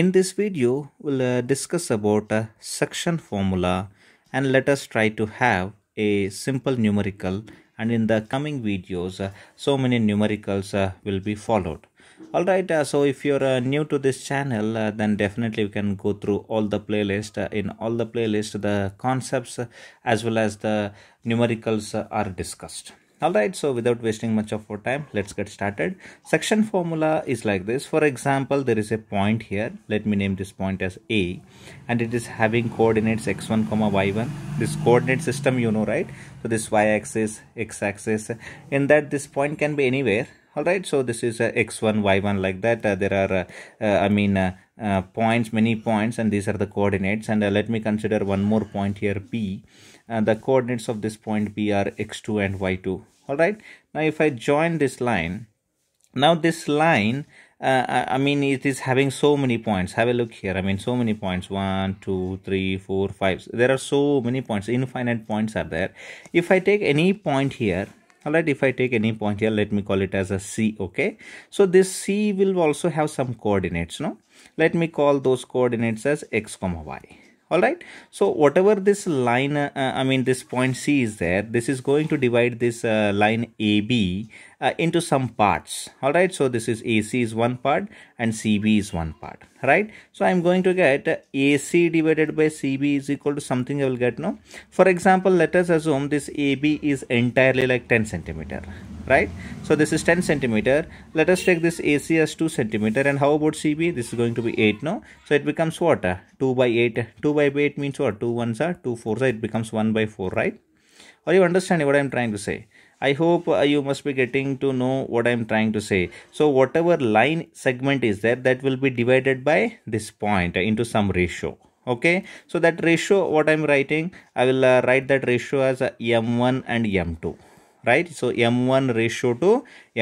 In this video, we'll uh, discuss about a section formula and let us try to have a simple numerical and in the coming videos, uh, so many numericals uh, will be followed. Alright, uh, so if you're uh, new to this channel, uh, then definitely you can go through all the playlist. in all the playlist, the concepts as well as the numericals are discussed. Alright, so without wasting much of our time, let's get started. Section formula is like this. For example, there is a point here. Let me name this point as A and it is having coordinates x1, comma y1. This coordinate system you know, right? So this y-axis, x-axis. In that this point can be anywhere. Alright, so this is uh, x1, y1 like that. Uh, there are, uh, uh I mean, uh, uh, points many points and these are the coordinates and uh, let me consider one more point here b and the coordinates of this point b are x2 and y2 all right now if i join this line now this line uh, i mean it is having so many points have a look here i mean so many points one two three four five there are so many points infinite points are there if i take any point here all right if i take any point here let me call it as a c okay so this c will also have some coordinates no let me call those coordinates as x comma y all right so whatever this line uh, uh, i mean this point c is there this is going to divide this uh, line ab uh, into some parts all right so this is ac is one part and cb is one part right so i'm going to get uh, ac divided by cb is equal to something i will get no for example let us assume this ab is entirely like 10 centimeter right so this is 10 centimeter let us take this ac as 2 centimeter and how about cb this is going to be 8 now so it becomes what 2 by 8 2 by 8 means what 2 ones are 2 fours are it becomes 1 by 4 right are you understanding what i'm trying to say I hope uh, you must be getting to know what I'm trying to say. So whatever line segment is there, that will be divided by this point into some ratio. Okay, so that ratio what I'm writing, I will uh, write that ratio as M1 and M2 right so m1 ratio to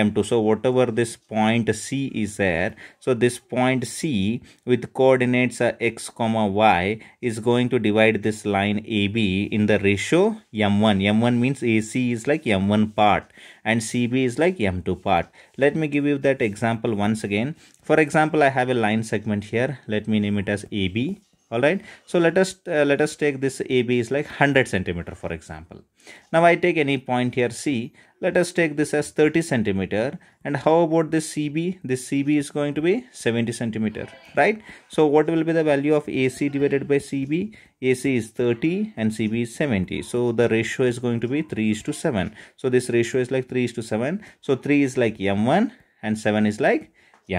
m2 so whatever this point c is there so this point c with coordinates uh, x comma y is going to divide this line ab in the ratio m1 m1 means ac is like m1 part and cb is like m2 part let me give you that example once again for example i have a line segment here let me name it as ab all right so let us uh, let us take this ab is like 100 centimeter for example now i take any point here c let us take this as 30 centimeter and how about this cb this cb is going to be 70 centimeter right so what will be the value of ac divided by cb ac is 30 and cb is 70 so the ratio is going to be 3 is to 7 so this ratio is like 3 is to 7 so 3 is like m1 and 7 is like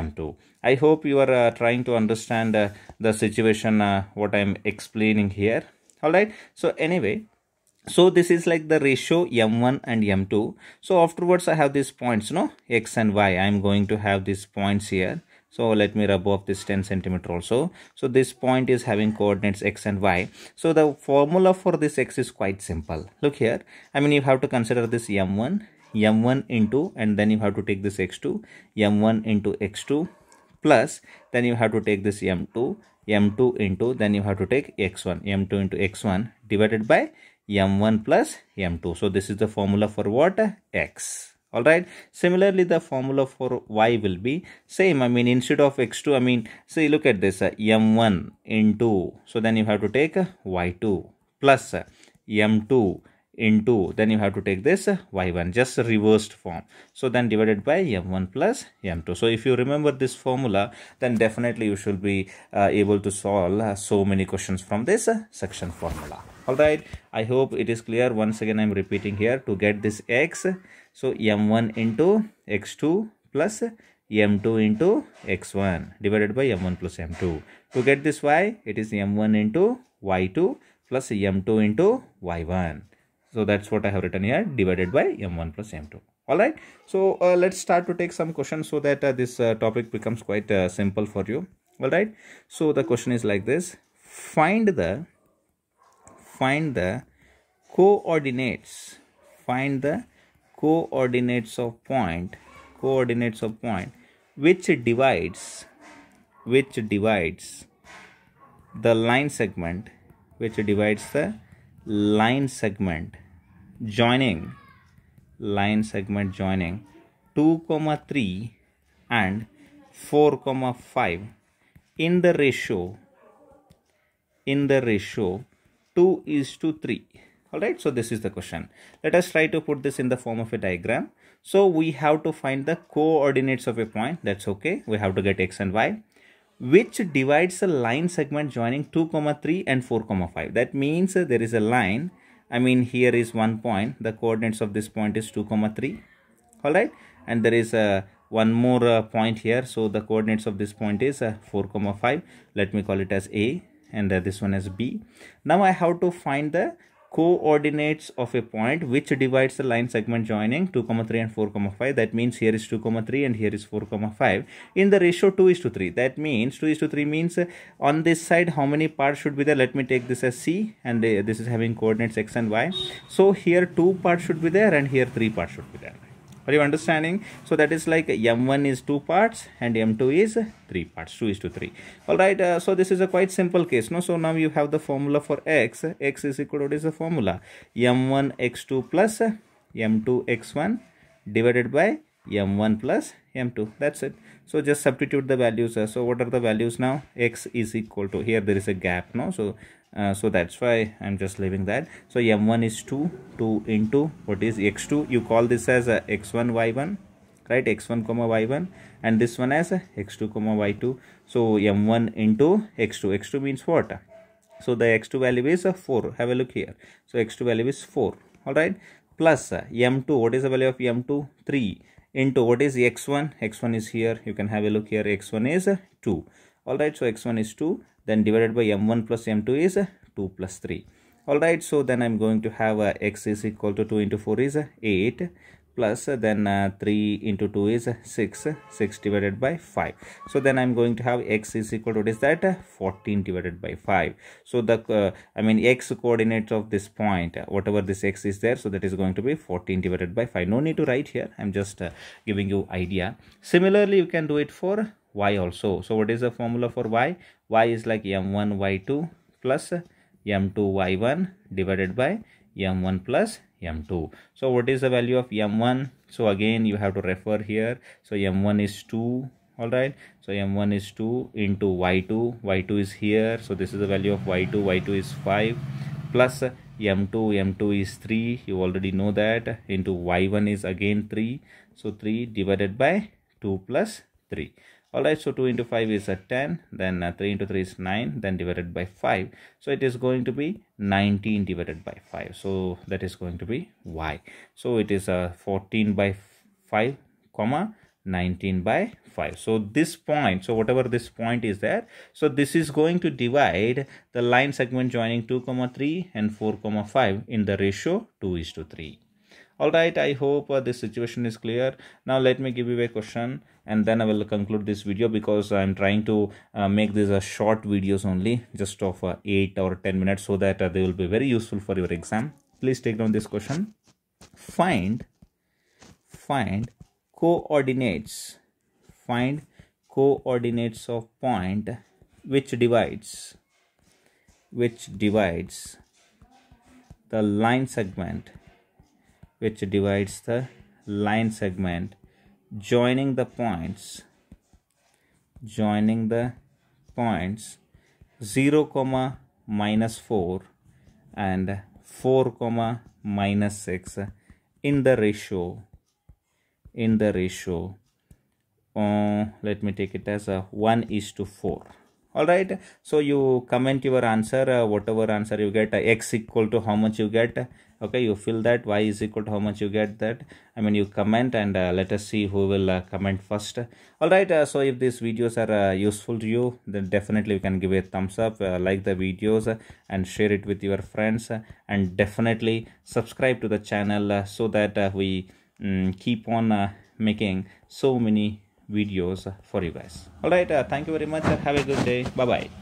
m2 i hope you are uh, trying to understand uh, the situation uh, what i'm explaining here all right so anyway so this is like the ratio m1 and m2 so afterwards i have these points no x and y i'm going to have these points here so let me rub off this 10 centimeter also so this point is having coordinates x and y so the formula for this x is quite simple look here i mean you have to consider this m1 m1 into and then you have to take this x2 m1 into x2 plus then you have to take this m2 m2 into then you have to take x1 m2 into x1 divided by m1 plus m2 so this is the formula for what x all right similarly the formula for y will be same i mean instead of x2 i mean say look at this uh, m1 into so then you have to take uh, y2 plus uh, m2 into then you have to take this y1 just reversed form so then divided by m1 plus m2 so if you remember this formula then definitely you should be uh, able to solve uh, so many questions from this uh, section formula all right i hope it is clear once again i'm repeating here to get this x so m1 into x2 plus m2 into x1 divided by m1 plus m2 to get this y it is m1 into y2 plus m2 into y1 so that's what I have written here divided by m1 plus m2. All right. So uh, let's start to take some questions so that uh, this uh, topic becomes quite uh, simple for you. All right. So the question is like this. Find the find the coordinates. Find the coordinates of point coordinates of point which divides which divides the line segment which divides the line segment joining line segment joining 2 comma 3 and 4 comma 5 in the ratio in the ratio 2 is to 3 all right so this is the question let us try to put this in the form of a diagram so we have to find the coordinates of a point that's okay we have to get x and y which divides a line segment joining 2 comma 3 and 4 comma 5 that means uh, there is a line i mean here is one point the coordinates of this point is 2 comma 3 all right and there is a uh, one more uh, point here so the coordinates of this point is uh, 4 comma 5 let me call it as a and uh, this one as b now i have to find the coordinates of a point which divides the line segment joining 2 comma 3 and 4 comma 5 that means here is 2 comma 3 and here is 4 comma 5 in the ratio 2 is to 3 that means 2 is to 3 means uh, on this side how many parts should be there let me take this as c and uh, this is having coordinates x and y so here two parts should be there and here three parts should be there are you understanding so that is like m1 is two parts and m2 is three parts 2 is to 3 all right uh, so this is a quite simple case no so now you have the formula for x x is equal to what is the formula m1 x2 plus m2 x1 divided by m1 plus m2 that's it so just substitute the values uh, so what are the values now x is equal to here there is a gap no so uh, so that's why i'm just leaving that so m1 is 2 2 into what is x2 you call this as ax x1 y1 right x1 comma y1 and this one as x2 comma y2 so m1 into x2 x2 means what so the x2 value is 4 have a look here so x2 value is 4 all right plus uh, m2 what is the value of m2 3 into what is x1 x1 is here you can have a look here x1 is 2 all right so x1 is 2 then divided by m1 plus m2 is 2 plus 3 all right so then i'm going to have uh, x is equal to 2 into 4 is 8 plus uh, then uh, 3 into 2 is 6 6 divided by 5 so then i'm going to have x is equal to what is that 14 divided by 5 so the uh, i mean x coordinates of this point uh, whatever this x is there so that is going to be 14 divided by 5 no need to write here i'm just uh, giving you idea similarly you can do it for y also so what is the formula for y y is like m1 y2 plus m2 y1 divided by m1 plus m2 so what is the value of m1 so again you have to refer here so m1 is 2 all right so m1 is 2 into y2 y2 is here so this is the value of y2 y2 is 5 plus m2 m2 is 3 you already know that into y1 is again 3 so 3 divided by 2 plus 3 all right so 2 into 5 is a 10 then uh, 3 into 3 is 9 then divided by 5 so it is going to be 19 divided by 5 so that is going to be y so it is a uh, 14 by 5 comma 19 by 5 so this point so whatever this point is there so this is going to divide the line segment joining 2 comma 3 and 4 comma 5 in the ratio 2 is to 3 all right i hope uh, this situation is clear now let me give you a question and then i will conclude this video because i'm trying to uh, make these uh, short videos only just of uh, 8 or 10 minutes so that uh, they will be very useful for your exam please take down this question find find coordinates find coordinates of point which divides which divides the line segment which divides the line segment joining the points joining the points 0 comma minus 4 and 4 comma minus 6 in the ratio in the ratio uh, let me take it as a 1 is to 4 all right so you comment your answer uh, whatever answer you get uh, x equal to how much you get okay you fill that y is equal to how much you get that i mean you comment and uh, let us see who will uh, comment first all right uh, so if these videos are uh, useful to you then definitely you can give a thumbs up uh, like the videos uh, and share it with your friends and definitely subscribe to the channel so that we um, keep on making so many videos for you guys all right thank you very much have a good day bye bye